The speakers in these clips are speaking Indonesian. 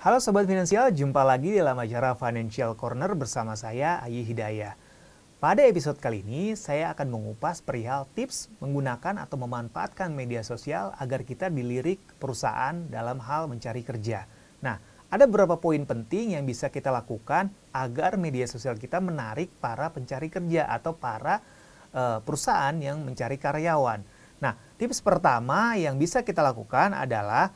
Halo Sobat Finansial, jumpa lagi dalam acara Financial Corner bersama saya Ayi Hidayah. Pada episode kali ini, saya akan mengupas perihal tips menggunakan atau memanfaatkan media sosial agar kita dilirik perusahaan dalam hal mencari kerja. Nah, ada beberapa poin penting yang bisa kita lakukan agar media sosial kita menarik para pencari kerja atau para uh, perusahaan yang mencari karyawan. Nah, tips pertama yang bisa kita lakukan adalah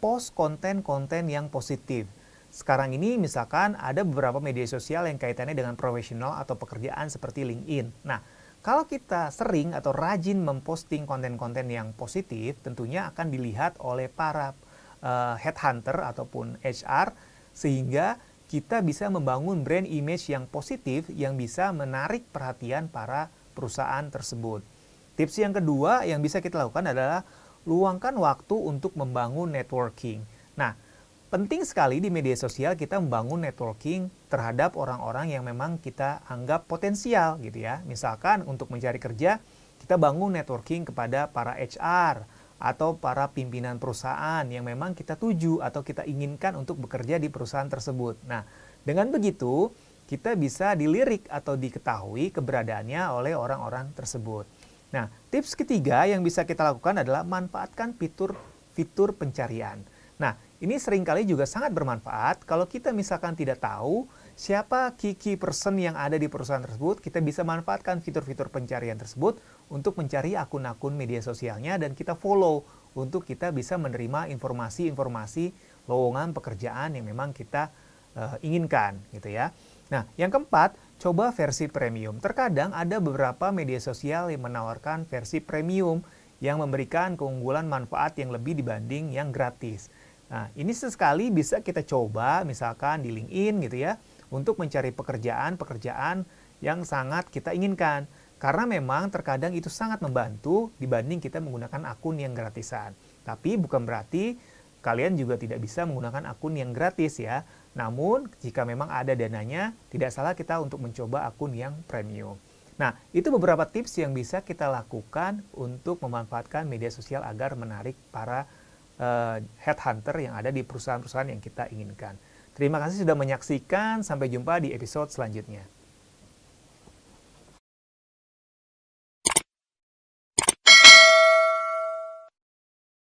post konten-konten yang positif. Sekarang ini misalkan ada beberapa media sosial yang kaitannya dengan profesional atau pekerjaan seperti LinkedIn. Nah, kalau kita sering atau rajin memposting konten-konten yang positif, tentunya akan dilihat oleh para uh, headhunter ataupun HR sehingga kita bisa membangun brand image yang positif yang bisa menarik perhatian para perusahaan tersebut. Tips yang kedua yang bisa kita lakukan adalah luangkan waktu untuk membangun networking. Nah, penting sekali di media sosial kita membangun networking terhadap orang-orang yang memang kita anggap potensial gitu ya. Misalkan untuk mencari kerja, kita bangun networking kepada para HR atau para pimpinan perusahaan yang memang kita tuju atau kita inginkan untuk bekerja di perusahaan tersebut. Nah, dengan begitu kita bisa dilirik atau diketahui keberadaannya oleh orang-orang tersebut. Nah, tips ketiga yang bisa kita lakukan adalah manfaatkan fitur-fitur pencarian. Nah, ini seringkali juga sangat bermanfaat kalau kita misalkan tidak tahu siapa kiki person yang ada di perusahaan tersebut, kita bisa manfaatkan fitur-fitur pencarian tersebut untuk mencari akun-akun media sosialnya dan kita follow untuk kita bisa menerima informasi-informasi lowongan pekerjaan yang memang kita uh, inginkan gitu ya. Nah, yang keempat, coba versi premium. Terkadang ada beberapa media sosial yang menawarkan versi premium yang memberikan keunggulan manfaat yang lebih dibanding yang gratis. Nah, ini sesekali bisa kita coba misalkan di LinkedIn gitu ya untuk mencari pekerjaan-pekerjaan yang sangat kita inginkan. Karena memang terkadang itu sangat membantu dibanding kita menggunakan akun yang gratisan. Tapi bukan berarti Kalian juga tidak bisa menggunakan akun yang gratis ya. Namun, jika memang ada dananya, tidak salah kita untuk mencoba akun yang premium. Nah, itu beberapa tips yang bisa kita lakukan untuk memanfaatkan media sosial agar menarik para uh, headhunter yang ada di perusahaan-perusahaan yang kita inginkan. Terima kasih sudah menyaksikan, sampai jumpa di episode selanjutnya.